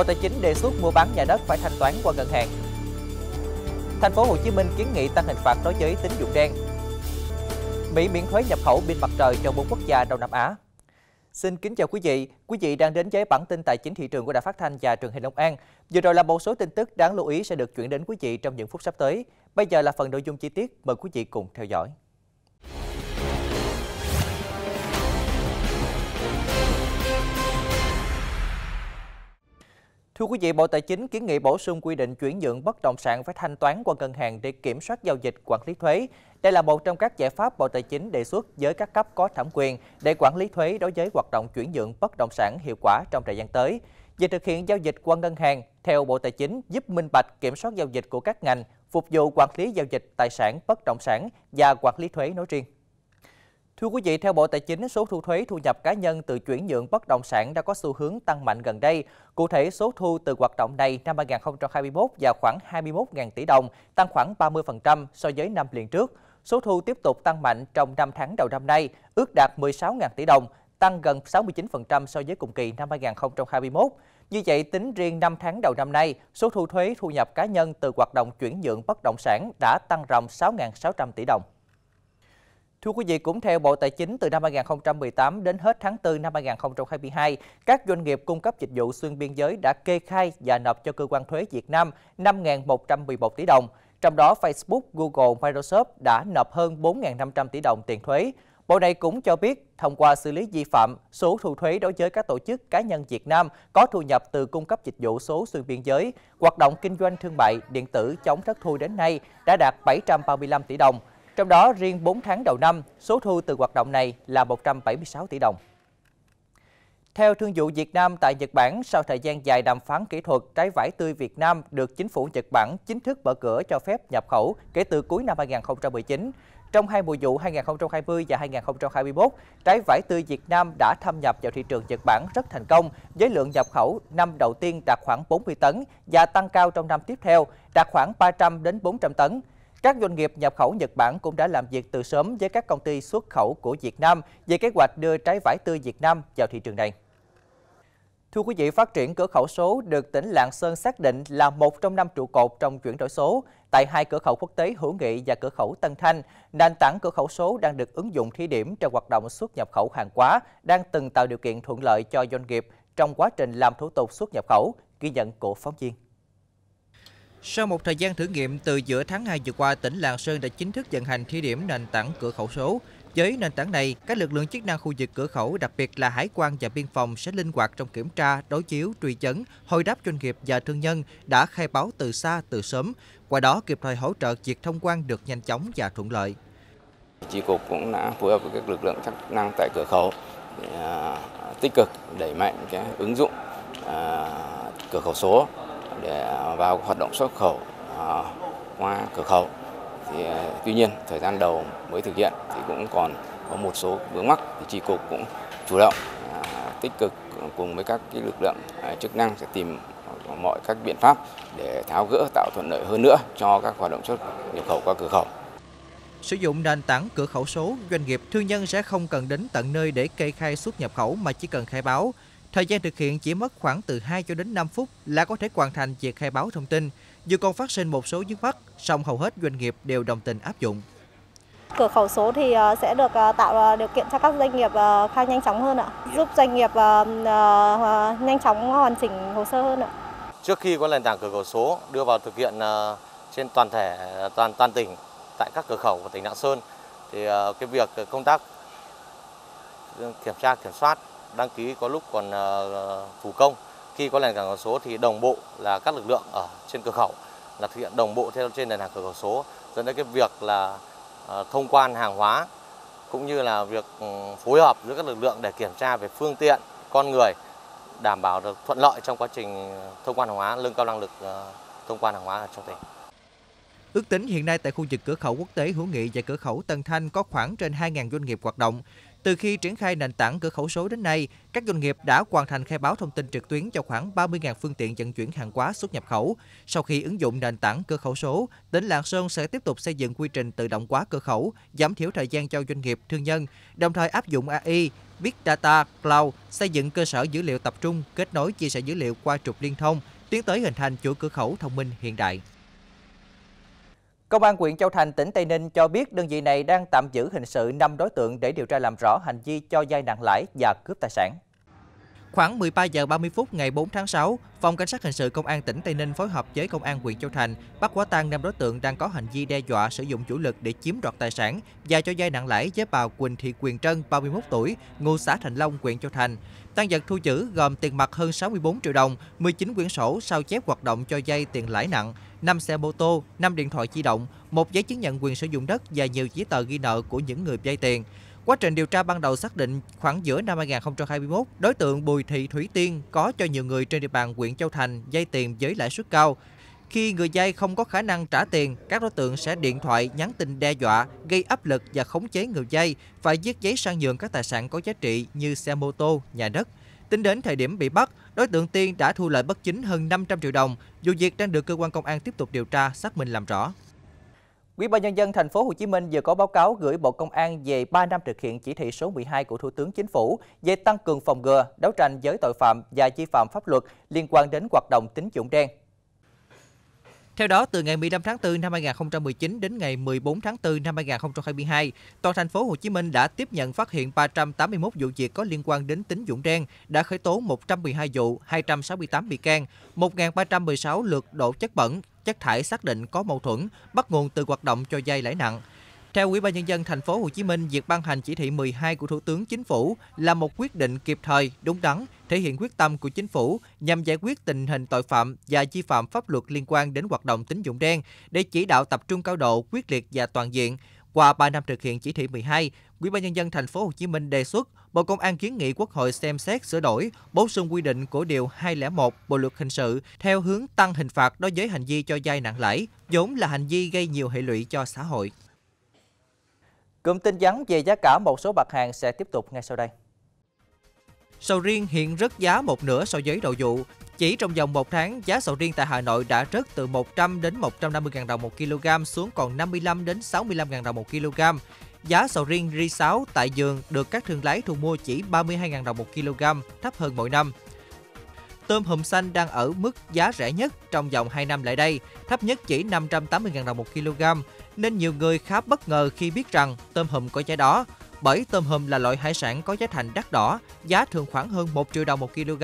Bộ Tài chính đề xuất mua bán nhà đất phải thanh toán qua ngân hàng. Thành phố Hồ Chí Minh kiến nghị tăng hình phạt đối với tín dụng đen. Mỹ miễn thuế nhập khẩu pin mặt trời cho bốn quốc gia Đông Nam Á. Xin kính chào quý vị. Quý vị đang đến với bản tin tài chính thị trường của Đài Phát thanh và Truyền hình Long An. Vừa rồi là một số tin tức đáng lưu ý sẽ được chuyển đến quý vị trong những phút sắp tới. Bây giờ là phần nội dung chi tiết, mời quý vị cùng theo dõi. Thưa quý vị, Bộ Tài chính kiến nghị bổ sung quy định chuyển nhượng bất động sản phải thanh toán qua ngân hàng để kiểm soát giao dịch, quản lý thuế. Đây là một trong các giải pháp Bộ Tài chính đề xuất với các cấp có thẩm quyền để quản lý thuế đối với hoạt động chuyển nhượng bất động sản hiệu quả trong thời gian tới. Về thực hiện giao dịch qua ngân hàng, theo Bộ Tài chính giúp minh bạch kiểm soát giao dịch của các ngành, phục vụ quản lý giao dịch tài sản bất động sản và quản lý thuế nói riêng. Thưa quý vị, theo Bộ Tài chính, số thu thuế thu nhập cá nhân từ chuyển nhượng bất động sản đã có xu hướng tăng mạnh gần đây. Cụ thể, số thu từ hoạt động này năm 2021 vào khoảng 21.000 tỷ đồng, tăng khoảng 30% so với năm liền trước. Số thu tiếp tục tăng mạnh trong 5 tháng đầu năm nay, ước đạt 16.000 tỷ đồng, tăng gần 69% so với cùng kỳ năm 2021. Như vậy, tính riêng 5 tháng đầu năm nay, số thu thuế thu nhập cá nhân từ hoạt động chuyển nhượng bất động sản đã tăng rộng 6.600 tỷ đồng. Thưa quý vị, cũng theo Bộ Tài chính, từ năm 2018 đến hết tháng 4 năm 2022, các doanh nghiệp cung cấp dịch vụ xuyên biên giới đã kê khai và nộp cho cơ quan thuế Việt Nam 5.111 tỷ đồng. Trong đó, Facebook, Google, Microsoft đã nộp hơn 4.500 tỷ đồng tiền thuế. Bộ này cũng cho biết, thông qua xử lý vi phạm, số thu thuế đối với các tổ chức cá nhân Việt Nam có thu nhập từ cung cấp dịch vụ số xuyên biên giới, hoạt động kinh doanh thương mại điện tử chống thất thu đến nay đã đạt 735 tỷ đồng, trong đó, riêng 4 tháng đầu năm, số thu từ hoạt động này là 176 tỷ đồng. Theo Thương vụ Việt Nam tại Nhật Bản, sau thời gian dài đàm phán kỹ thuật, trái vải tươi Việt Nam được chính phủ Nhật Bản chính thức mở cửa cho phép nhập khẩu kể từ cuối năm 2019. Trong hai mùa vụ 2020 và 2021, trái vải tươi Việt Nam đã thâm nhập vào thị trường Nhật Bản rất thành công, với lượng nhập khẩu năm đầu tiên đạt khoảng 40 tấn và tăng cao trong năm tiếp theo, đạt khoảng 300 đến 400 tấn. Các doanh nghiệp nhập khẩu Nhật Bản cũng đã làm việc từ sớm với các công ty xuất khẩu của Việt Nam về kế hoạch đưa trái vải tươi Việt Nam vào thị trường này. Thưa quý vị, phát triển cửa khẩu số được tỉnh Lạng Sơn xác định là một trong năm trụ cột trong chuyển đổi số. Tại hai cửa khẩu quốc tế Hữu Nghị và cửa khẩu Tân Thanh, nền tảng cửa khẩu số đang được ứng dụng thí điểm trong hoạt động xuất nhập khẩu hàng hóa, đang từng tạo điều kiện thuận lợi cho doanh nghiệp trong quá trình làm thủ tục xuất nhập khẩu, ghi nhận của phóng viên. Sau một thời gian thử nghiệm, từ giữa tháng 2 vừa qua, tỉnh Lạng Sơn đã chính thức vận hành thí điểm nền tảng cửa khẩu số. Với nền tảng này, các lực lượng chức năng khu vực cửa khẩu, đặc biệt là hải quan và biên phòng sẽ linh hoạt trong kiểm tra, đối chiếu, truy chấn, hồi đáp doanh nghiệp và thương nhân đã khai báo từ xa, từ sớm, qua đó kịp thời hỗ trợ việc thông quan được nhanh chóng và thuận lợi. Chi cục cũng đã phối hợp với các lực lượng chức năng tại cửa khẩu để à, tích cực đẩy mạnh cái ứng dụng à, cửa khẩu số để vào hoạt động xuất khẩu à, qua cửa khẩu. Thì, à, tuy nhiên thời gian đầu mới thực hiện thì cũng còn có một số vướng mắc thì tri cục cũng chủ động à, tích cực cùng với các cái lực lượng chức năng sẽ tìm mọi các biện pháp để tháo gỡ tạo thuận lợi hơn nữa cho các hoạt động xuất nhập khẩu qua cửa khẩu. Sử dụng nền tảng cửa khẩu số, doanh nghiệp thương nhân sẽ không cần đến tận nơi để kê khai xuất nhập khẩu mà chỉ cần khai báo Thời gian thực hiện chỉ mất khoảng từ 2 cho đến 5 phút là có thể hoàn thành việc khai báo thông tin. Dù còn phát sinh một số vướng mắt, song hầu hết doanh nghiệp đều đồng tình áp dụng. Cửa khẩu số thì ờ, sẽ được ờ, tạo ờ, điều kiện cho các doanh nghiệp khai nhanh chóng hơn ạ, giúp doanh nghiệp nhanh chóng hoàn chỉnh hồ sơ hơn ạ. Trước khi có nền tảng cửa khẩu số đưa vào thực hiện trên toàn thể toàn toàn tỉnh tại các cửa khẩu của tỉnh Lạng Sơn thì cái việc công tác kiểm tra kiểm soát đăng ký có lúc còn thủ ờ, công. Khi có nền tảng cửa số thì đồng bộ là các lực lượng ở trên cửa khẩu là thực hiện đồng bộ theo trên nền tảng cửa khẩu số dẫn đến cái việc là ờ, thông quan hàng hóa cũng như là việc ừ, phối hợp giữa các lực lượng để kiểm tra về phương tiện, con người đảm bảo được thuận lợi trong quá trình thông quan hàng hóa, nâng cao năng lực ờ, thông quan hàng hóa trong tỉnh. Ước tính hiện nay tại khu vực cửa khẩu quốc tế Hữu Nghị và cửa khẩu Tân Thanh có khoảng trên 2.000 doanh nghiệp hoạt động. Từ khi triển khai nền tảng cửa khẩu số đến nay, các doanh nghiệp đã hoàn thành khai báo thông tin trực tuyến cho khoảng 30.000 phương tiện vận chuyển hàng hóa xuất nhập khẩu. Sau khi ứng dụng nền tảng cửa khẩu số, tỉnh Lạng Sơn sẽ tiếp tục xây dựng quy trình tự động hóa cửa khẩu, giảm thiểu thời gian cho doanh nghiệp, thương nhân, đồng thời áp dụng AI, Big Data, Cloud, xây dựng cơ sở dữ liệu tập trung, kết nối chia sẻ dữ liệu qua trục liên thông, tiến tới hình thành chuỗi cửa khẩu thông minh hiện đại. Công an huyện Châu Thành, tỉnh Tây Ninh cho biết đơn vị này đang tạm giữ hình sự 5 đối tượng để điều tra làm rõ hành vi cho vay nặng lãi và cướp tài sản. Khoảng 13 giờ 30 phút ngày 4 tháng 6, Phòng Cảnh sát Hình sự Công an tỉnh Tây Ninh phối hợp với Công an huyện Châu Thành bắt quả tang năm đối tượng đang có hành vi đe dọa sử dụng chủ lực để chiếm đoạt tài sản và cho vay nặng lãi với bà Quỳnh Thị Quyền Trân, 31 tuổi, ngụ xã Thành Long, huyện Châu Thành. Tăng vật thu giữ gồm tiền mặt hơn 64 triệu đồng, 19 quyển sổ sao chép hoạt động cho dây tiền lãi nặng, 5 xe mô tô, 5 điện thoại di động, một giấy chứng nhận quyền sử dụng đất và nhiều giấy tờ ghi nợ của những người vay tiền. Quá trình điều tra ban đầu xác định khoảng giữa năm 2021, đối tượng Bùi Thị Thủy Tiên có cho nhiều người trên địa bàn huyện Châu Thành dây tiền với lãi suất cao. Khi người dây không có khả năng trả tiền, các đối tượng sẽ điện thoại nhắn tin đe dọa, gây áp lực và khống chế người dây phải viết giấy sang nhượng các tài sản có giá trị như xe mô tô, nhà đất. Tính đến thời điểm bị bắt, đối tượng Tiên đã thu lợi bất chính hơn 500 triệu đồng. Vụ việc đang được cơ quan công an tiếp tục điều tra, xác minh làm rõ. Ủy ban nhân dân thành phố Hồ Chí Minh vừa có báo cáo gửi Bộ Công an về 3 năm thực hiện chỉ thị số 12 của Thủ tướng Chính phủ về tăng cường phòng ngừa, đấu tranh với tội phạm và vi phạm pháp luật liên quan đến hoạt động tín dụng đen. Theo đó, từ ngày 15 tháng 4 năm 2019 đến ngày 14 tháng 4 năm 2022, toàn thành phố Hồ Chí Minh đã tiếp nhận phát hiện 381 vụ việc có liên quan đến tín dụng đen, đã khởi tố 112 vụ, 268 bị can, 1.316 lượt đổ chất bẩn, chất thải xác định có mâu thuẫn, bắt nguồn từ hoạt động cho dây lãi nặng. Theo Ủy ban nhân dân thành phố Hồ Chí Minh, việc ban hành chỉ thị 12 của Thủ tướng Chính phủ là một quyết định kịp thời, đúng đắn, thể hiện quyết tâm của chính phủ nhằm giải quyết tình hình tội phạm và vi phạm pháp luật liên quan đến hoạt động tín dụng đen để chỉ đạo tập trung cao độ, quyết liệt và toàn diện. Qua 3 năm thực hiện chỉ thị 12, Ủy ban nhân dân thành phố Hồ Chí Minh đề xuất Bộ Công an kiến nghị Quốc hội xem xét sửa đổi, bổ sung quy định của điều 201 Bộ luật hình sự theo hướng tăng hình phạt đối với hành vi cho vay nặng lãi, vốn là hành vi gây nhiều hệ lụy cho xã hội. Cụm tin vắn về giá cả một số mặt hàng sẽ tiếp tục ngay sau đây. Sầu riêng hiện rất giá một nửa so với đầu vụ. Chỉ trong vòng một tháng, giá sầu riêng tại Hà Nội đã rớt từ 100 đến 150 000 đồng một kg xuống còn 55 đến 65 000 đồng một kg. Giá sầu riêng ri 6 tại giường được các thương lái thu mua chỉ 32 000 đồng một kg, thấp hơn mỗi năm. Tôm hùm xanh đang ở mức giá rẻ nhất trong vòng 2 năm lại đây, thấp nhất chỉ 580 000 đồng một kg nên nhiều người khá bất ngờ khi biết rằng tôm hùm có giá đó, bởi tôm hùm là loại hải sản có giá thành đắt đỏ, giá thường khoảng hơn 1 triệu đồng 1 kg.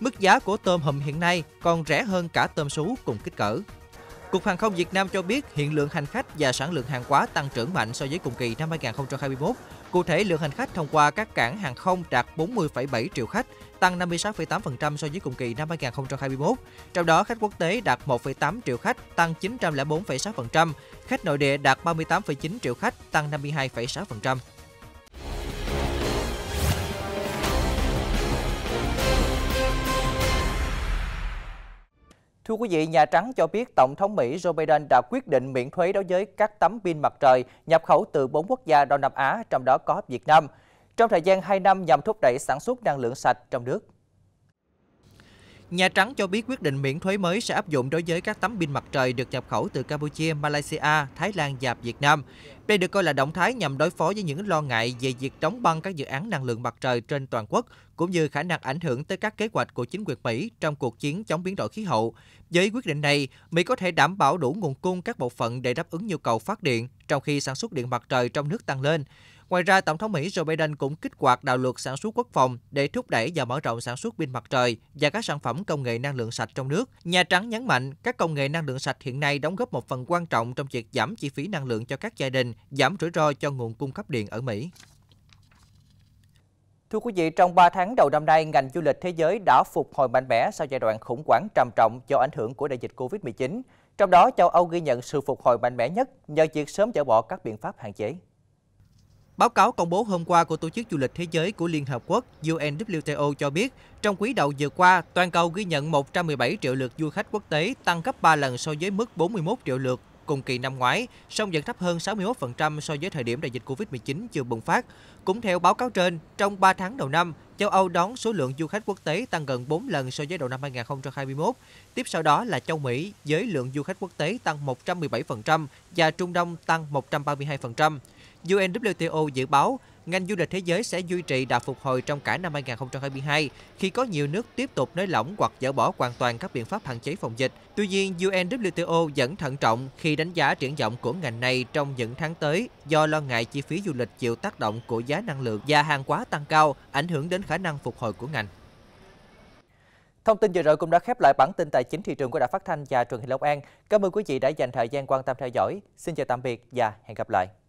Mức giá của tôm hùm hiện nay còn rẻ hơn cả tôm sú cùng kích cỡ. Cục Hàng không Việt Nam cho biết hiện lượng hành khách và sản lượng hàng hóa tăng trưởng mạnh so với cùng kỳ năm 2021 Cụ thể, lượng hành khách thông qua các cảng hàng không đạt 40,7 triệu khách, tăng 56,8% so với cùng kỳ năm 2021. Trong đó, khách quốc tế đạt 1,8 triệu khách, tăng 904,6%, khách nội địa đạt 38,9 triệu khách, tăng 52,6%. Thưa quý vị, Nhà Trắng cho biết Tổng thống Mỹ Joe Biden đã quyết định miễn thuế đối với các tấm pin mặt trời nhập khẩu từ 4 quốc gia Đông Nam Á, trong đó có Việt Nam, trong thời gian 2 năm nhằm thúc đẩy sản xuất năng lượng sạch trong nước. Nhà Trắng cho biết quyết định miễn thuế mới sẽ áp dụng đối với các tấm pin mặt trời được nhập khẩu từ Campuchia, Malaysia, Thái Lan và Việt Nam. Đây được coi là động thái nhằm đối phó với những lo ngại về việc đóng băng các dự án năng lượng mặt trời trên toàn quốc, cũng như khả năng ảnh hưởng tới các kế hoạch của chính quyền Mỹ trong cuộc chiến chống biến đổi khí hậu. Với quyết định này, Mỹ có thể đảm bảo đủ nguồn cung các bộ phận để đáp ứng nhu cầu phát điện, trong khi sản xuất điện mặt trời trong nước tăng lên. Ngoài ra, Tổng thống Mỹ Joe Biden cũng kích hoạt đạo luật sản xuất quốc phòng để thúc đẩy và mở rộng sản xuất pin mặt trời và các sản phẩm công nghệ năng lượng sạch trong nước. Nhà Trắng nhấn mạnh các công nghệ năng lượng sạch hiện nay đóng góp một phần quan trọng trong việc giảm chi phí năng lượng cho các gia đình, giảm rủi ro cho nguồn cung cấp điện ở Mỹ. Thưa quý vị, trong 3 tháng đầu năm nay, ngành du lịch thế giới đã phục hồi mạnh mẽ sau giai đoạn khủng hoảng trầm trọng do ảnh hưởng của đại dịch Covid-19. Trong đó, châu Âu ghi nhận sự phục hồi mạnh mẽ nhất nhờ việc sớm dỡ bỏ các biện pháp hạn chế. Báo cáo công bố hôm qua của Tổ chức Du lịch Thế giới của Liên Hợp Quốc UNWTO cho biết, trong quý đầu vừa qua, toàn cầu ghi nhận 117 triệu lượt du khách quốc tế, tăng gấp 3 lần so với mức 41 triệu lượt cùng kỳ năm ngoái, song vẫn thấp hơn 61% so với thời điểm đại dịch Covid-19 chưa bùng phát. Cũng theo báo cáo trên, trong 3 tháng đầu năm, châu Âu đón số lượng du khách quốc tế tăng gần 4 lần so với đầu năm 2021. Tiếp sau đó là châu Mỹ với lượng du khách quốc tế tăng 117% và Trung Đông tăng 132%. UNWTO dự báo ngành du lịch thế giới sẽ duy trì đà phục hồi trong cả năm 2022 khi có nhiều nước tiếp tục nới lỏng hoặc dỡ bỏ hoàn toàn các biện pháp hạn chế phòng dịch. Tuy nhiên, UNWTO vẫn thận trọng khi đánh giá triển vọng của ngành này trong những tháng tới do lo ngại chi phí du lịch chịu tác động của giá năng lượng và hàng hóa tăng cao ảnh hưởng đến khả năng phục hồi của ngành. Thông tin vừa rồi cũng đã khép lại bản tin tài chính thị trường của Đài Phát thanh và Truyền hình Long An. Cảm ơn quý vị đã dành thời gian quan tâm theo dõi. Xin chào tạm biệt và hẹn gặp lại.